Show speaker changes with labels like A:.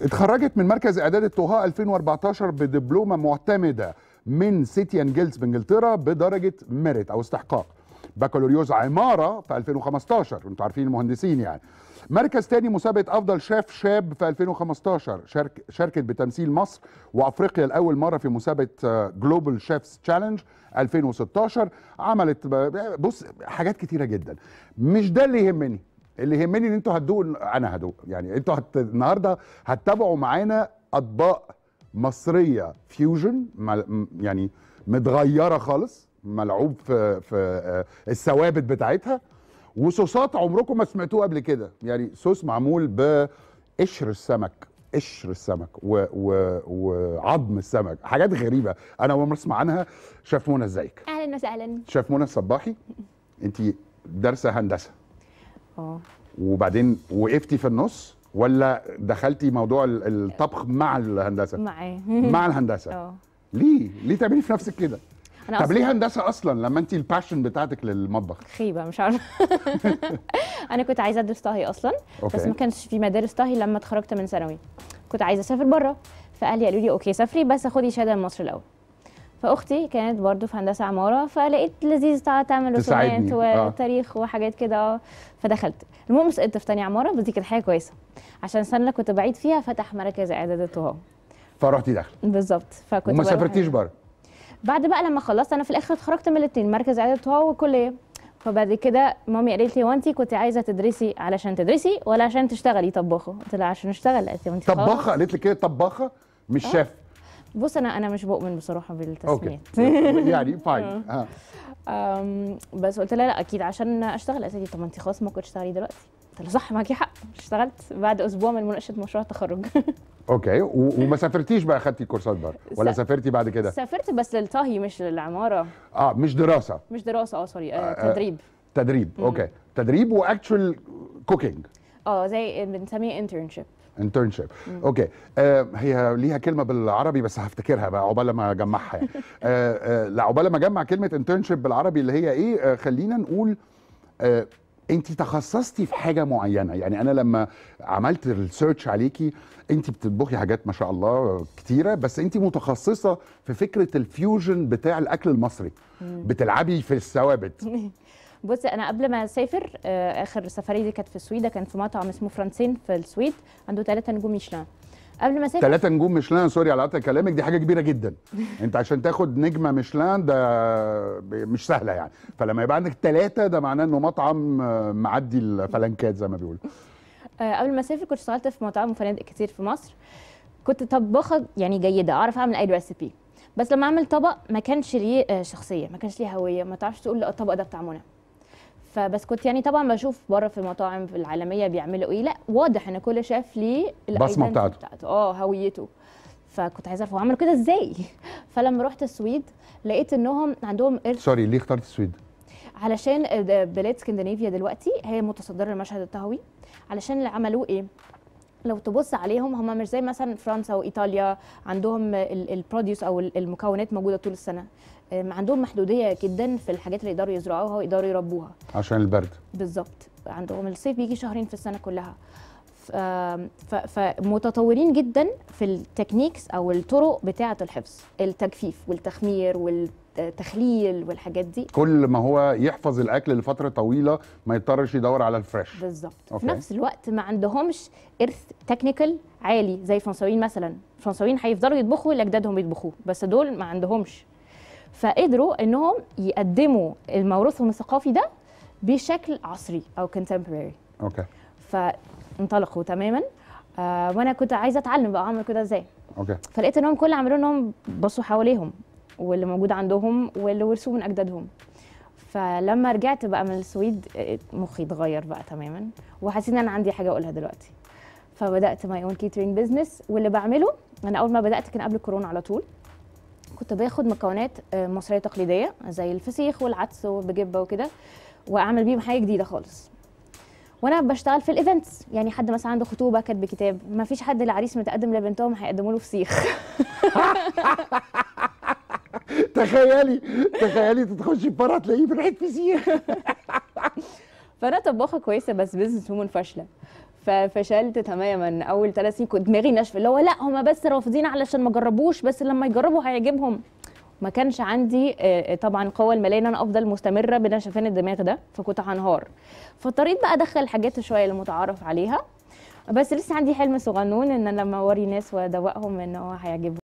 A: اتخرجت من مركز اعداد الطهاة 2014 بدبلومه معتمده من سيتيان انجلز بانجلترا بدرجه ميريت او استحقاق بكالوريوس عماره في 2015 انتوا عارفين المهندسين يعني مركز تاني مسابقه افضل شاف شاب في 2015 شارك شاركت بتمثيل مصر وافريقيا لاول مره في مسابقه جلوبال شيفز تشالنج 2016 عملت بص حاجات كتيره جدا مش ده اللي يهمني اللي يهمني ان انتوا هتدوقوا انا هدوق يعني انتوا هت... النهارده هتتابعوا معانا اطباق مصريه فيوجن م... يعني متغيره خالص ملعوب في في آه، الثوابت بتاعتها وصوصات عمركم ما سمعتوه قبل كده يعني صوص معمول بقشر السمك قشر السمك و... و... وعظم السمك حاجات غريبه انا اول مره اسمع عنها شاف منى ازيك
B: اهلا وسهلا
A: شاف منى الصباحي انت دارسه هندسه اه وبعدين وقفتي في النص ولا دخلتي موضوع الطبخ مع الهندسه
B: معاه مع الهندسه اه
A: ليه ليه تعملي في نفسك كده أنا طب ليه هندسه اصلا لما انت الباشن بتاعتك للمطبخ
B: خيبه مش عارفه انا كنت عايزه ادرس طهي اصلا أوكي. بس ما كانش في مدارس طهي لما اتخرجت من ثانوي كنت عايزه اسافر بره فاهلي قالوا لي اوكي سافري بس خدي شهاده من مصر الاول فاختي كانت برضو في هندسه عماره فلقيت لذيذ تعمل رسومات وتاريخ آه. وحاجات كده اه فدخلت المهم سقطت في تاني عماره بس دي كانت حاجه كويسه عشان السنه اللي كنت بعيد فيها فتح مركز اعداد الطهاه فرحتي داخل بالظبط فكنت وما سافرتيش بره بعد بقى لما خلصت انا في الاخر اتخرجت من الاثنين مركز اعداد الطهاه والكليه فبعد كده مامي قالت لي هو انت كنت عايزه تدرسي علشان تدرسي ولا عشان تشتغلي طباخه قلت لها عشان اشتغل قالت لي طباخه
A: قالت لي كده طباخه مش آه. شاف
B: بص انا انا مش بؤمن بصراحه بالتسميات يعني فاين آه. بس قلت لها لا اكيد عشان اشتغل قالت لي طب ما انت خلاص ممكن تشتغلي دلوقتي قلت لها صح معاكي حق اشتغلت بعد اسبوع من مناقشه مشروع التخرج
A: اوكي وما سافرتيش بقى اخدتي كورسات بره ولا سافرتي بعد كده
B: سافرت بس للطهي مش للعماره
A: اه مش دراسه
B: مش دراسه اه سوري آه، آه، تدريب
A: تدريب اوكي تدريب واكشوال كوكينج
B: اه زي بنسميه انترنشيب
A: انترنشيب اوكي آه هي ليها كلمه بالعربي بس هفتكرها بقى عقبال ما اجمعها يعني آه آه لا عقبال ما اجمع كلمه انترنشيب بالعربي اللي هي ايه آه خلينا نقول آه انت تخصصتي في حاجه معينه يعني انا لما عملت السيرش عليكي انت بتطبخي حاجات ما شاء الله كتيره بس انت متخصصه في فكره الفيوجن بتاع الاكل المصري بتلعبي في الثوابت
B: بص انا قبل ما اسافر آه، اخر سفريه دي كانت في السويد كان في مطعم اسمه فرانسين في السويد عنده ثلاثة نجوم ميشلان قبل ما اسافر ثلاثة
A: نجوم ميشلان سوري على قطع كلامك دي حاجة كبيرة جدا انت عشان تاخد نجمة ميشلان ده مش سهلة يعني فلما يبقى عندك ثلاثة ده معناه انه مطعم آه، معدي الفلنكات زي ما بيقولوا
B: آه، قبل ما اسافر كنت اشتغلت في مطاعم وفنادق كتير في مصر كنت طباخة يعني جيدة اعرف اعمل اي ريسيبي بس لما اعمل طبق ما كانش ليه شخصية ما كانش ليه هوية ما تعرفش تقول لا الطبق ده بتاع منى فبس كنت يعني طبعا بشوف بره في المطاعم في العالميه بيعملوا ايه لا واضح ان كل شاف ليه البصمه بتاعته, بتاعته. اه هويته فكنت عايزه اعرف هو عملوا كده ازاي فلما رحت السويد لقيت انهم عندهم ارث سوري
A: ليه اخترت السويد
B: علشان آه، بلاد اسكندنافيا دلوقتي هي متصدره المشهد الطهوي علشان اللي عملوه ايه لو تبص عليهم هم مش زي مثلا فرنسا وايطاليا عندهم البروديوس او المكونات موجوده طول السنه آه، عندهم محدوديه جدا في الحاجات اللي يقدروا يزرعوها ويقدروا يربوها عشان البرد بالظبط عندهم الصيف بيجي شهرين في السنه كلها فمتطورين جدا في التكنيكس او الطرق بتاعه الحفظ التجفيف والتخمير والتخليل والحاجات دي كل
A: ما هو يحفظ الاكل لفتره طويله ما يضطرش يدور على الفريش
B: بالظبط في نفس الوقت ما عندهمش ارث تكنيكال عالي زي الفرنساويين مثلا الفرنساويين هيفضلوا يطبخوا لاجدادهم يطبخوه بس دول ما عندهمش فقدروا انهم يقدموا موروثهم الثقافي ده بشكل عصري او contemporary اوكي فانطلقوا تماما آه وانا كنت عايزه اتعلم بقى اعمل كده ازاي اوكي فلقيت انهم كل اللي عملوه انهم بصوا حواليهم واللي موجود عندهم واللي ورثوه من اجدادهم فلما رجعت بقى من السويد مخي اتغير بقى تماما وحسيت ان انا عندي حاجه اقولها دلوقتي فبدات ماي اون كيترينج بزنس واللي بعمله انا اول ما بدات كان قبل الكورونا على طول كنت باخد مكونات آه، مصريه تقليديه زي الفسيخ والعدس والبجبه وكده واعمل بيهم حاجه جديده خالص وانا بشتغل في الايفنتس يعني حد مثلا عنده خطوبه كاتب كتاب ما فيش حد العريس متقدم لبنتهم هيقدموا له فسيخ
A: تخيلي تخيلي تخشي بره تلاقيه في فسيخ
B: فانا طباخه كويسه بس بزنس وومن فاشله ففشلت تماما اول ثلاث سنين كنت دماغي ناشفه اللي هو لا هما بس رافضين علشان ما جربوش بس لما يجربوا هيعجبهم ما كانش عندي آه، آه، طبعا القوه الماليه ان انا افضل مستمره بنشفان الدماغ ده فكنت هنهار فاضطريت بقى ادخل حاجات شويه المتعارف عليها بس لسه عندي حلم صغنون ان انا لما اوري ناس وادوقهم ان هو هيعجبهم